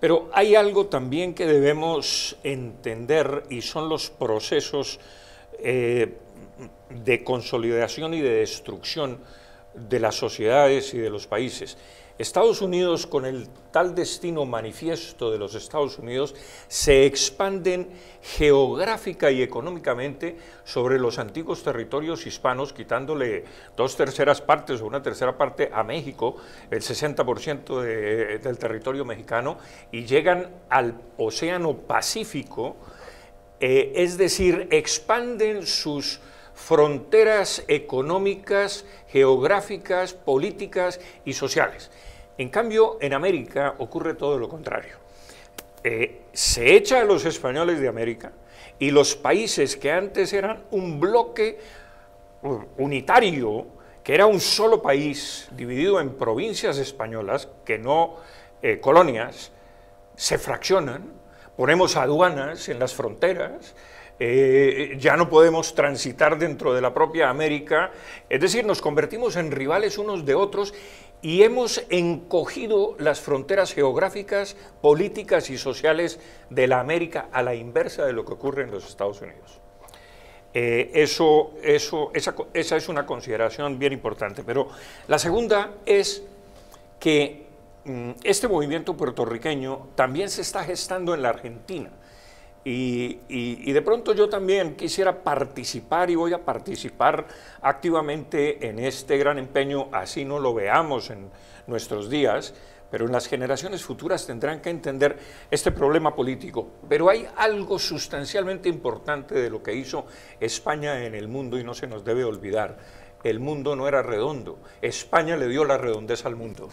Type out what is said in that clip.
Pero hay algo también que debemos entender y son los procesos eh, de consolidación y de destrucción de las sociedades y de los países. Estados Unidos, con el tal destino manifiesto de los Estados Unidos, se expanden geográfica y económicamente sobre los antiguos territorios hispanos, quitándole dos terceras partes o una tercera parte a México, el 60% del territorio mexicano, y llegan al Océano Pacífico, eh, es decir, expanden sus fronteras económicas, geográficas, políticas y sociales. En cambio, en América ocurre todo lo contrario. Eh, se echa a los españoles de América y los países que antes eran un bloque uh, unitario, que era un solo país dividido en provincias españolas, que no eh, colonias, se fraccionan, ponemos aduanas en las fronteras, eh, ya no podemos transitar dentro de la propia América, es decir, nos convertimos en rivales unos de otros y hemos encogido las fronteras geográficas, políticas y sociales de la América a la inversa de lo que ocurre en los Estados Unidos. Eh, esa, esa es una consideración bien importante. Pero la segunda es que mm, este movimiento puertorriqueño también se está gestando en la Argentina y, de pronto yo también quisiera participar y voy a participar activamente en este gran empeño, así no lo veamos en nuestros días, pero en las generaciones futuras tendrán que entender este problema político. Pero hay algo sustancialmente importante de lo que hizo España en el mundo y no se nos debe olvidar. El mundo no era redondo, España le dio la redondez al mundo.